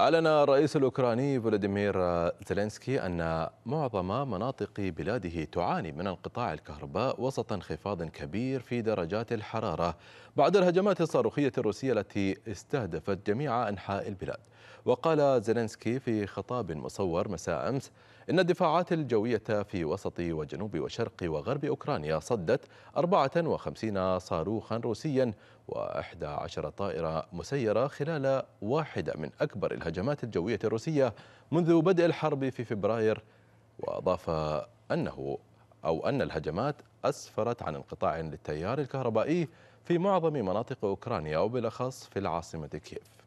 أعلن الرئيس الأوكراني فولاديمير زيلينسكي أن معظم مناطق بلاده تعاني من انقطاع الكهرباء وسط انخفاض كبير في درجات الحرارة بعد الهجمات الصاروخية الروسية التي استهدفت جميع أنحاء البلاد وقال زيلينسكي في خطاب مصور مساء أمس إن الدفاعات الجوية في وسط وجنوب وشرق وغرب أوكرانيا صدت 54 صاروخا روسيا و11 طائرة مسيرة خلال واحدة من أكبر الهجمات الهجمات الجوية الروسية منذ بدء الحرب في فبراير وأضاف أنه أو أن الهجمات أسفرت عن انقطاع للتيار الكهربائي في معظم مناطق أوكرانيا وبالأخص في العاصمة كييف